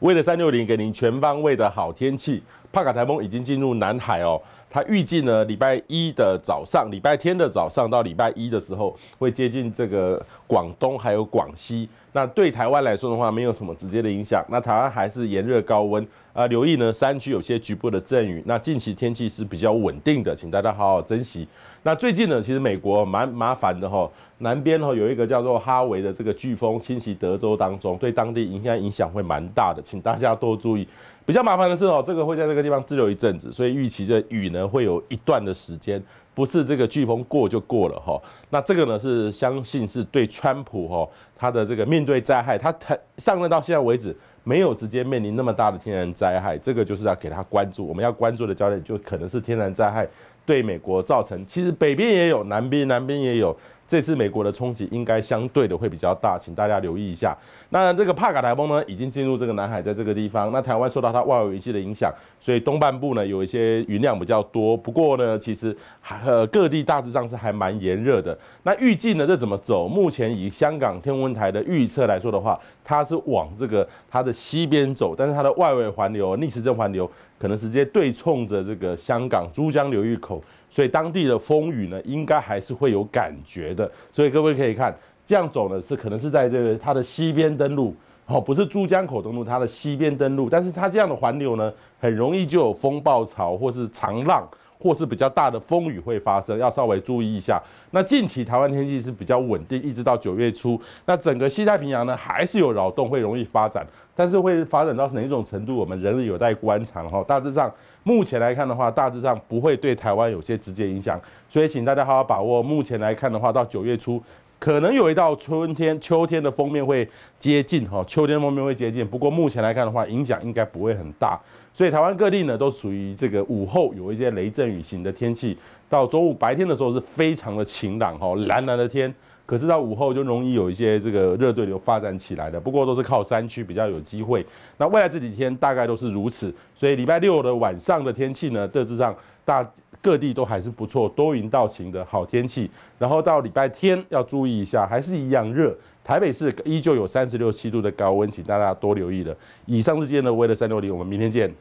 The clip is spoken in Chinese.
为了三六零，给您全方位的好天气。帕卡台风已经进入南海哦，它预计呢，礼拜一的早上、礼拜天的早上到礼拜一的时候，会接近这个广东还有广西。那对台湾来说的话，没有什么直接的影响。那台湾还是炎热高温啊，留意呢山区有些局部的阵雨。那近期天气是比较稳定的，请大家好好珍惜。那最近呢，其实美国蛮麻烦的哈，南边哈有一个叫做哈维的这个飓风侵袭德州当中，对当地影响影响会蛮大的，请大家多注意。比较麻烦的是哦，这个会在这个地方滞留一阵子，所以预期这雨呢会有一段的时间，不是这个飓风过就过了哈。那这个呢是相信是对川普哈他的这个面对灾害，他他上任到现在为止没有直接面临那么大的天然灾害，这个就是要给他关注。我们要关注的焦点就可能是天然灾害。对美国造成，其实北边也有，南边南边也有。这次美国的冲击应该相对的会比较大，请大家留意一下。那这个帕卡台风呢，已经进入这个南海，在这个地方。那台湾受到它外围云系的影响，所以东半部呢有一些云量比较多。不过呢，其实还呃各地大致上是还蛮炎热的。那预计呢，这怎么走？目前以香港天文台的预测来说的话，它是往这个它的西边走，但是它的外围环流逆时针环流。可能直接对冲着这个香港珠江流域口，所以当地的风雨呢，应该还是会有感觉的。所以各位可以看，这样走呢，是可能是在这个它的西边登陆，哦，不是珠江口登陆，它的西边登陆。但是它这样的环流呢，很容易就有风暴潮或是长浪。或是比较大的风雨会发生，要稍微注意一下。那近期台湾天气是比较稳定，一直到九月初。那整个西太平洋呢，还是有扰动会容易发展，但是会发展到哪一种程度，我们仍有待观察。哈，大致上目前来看的话，大致上不会对台湾有些直接影响。所以请大家好好把握。目前来看的话，到九月初。可能有一道春天、秋天的封面会接近哈，秋天封面会接近。不过目前来看的话，影响应该不会很大。所以台湾各地呢，都属于这个午后有一些雷阵雨型的天气，到中午白天的时候是非常的晴朗哈，蓝蓝的天。可是到午后就容易有一些这个热对流发展起来的，不过都是靠山区比较有机会。那未来这几天大概都是如此。所以礼拜六的晚上的天气呢，大致上大。各地都还是不错，多云到晴的好天气。然后到礼拜天要注意一下，还是一样热，台北市依旧有三十六七度的高温，请大家多留意了。以上是今天的 w e 三六零，我们明天见。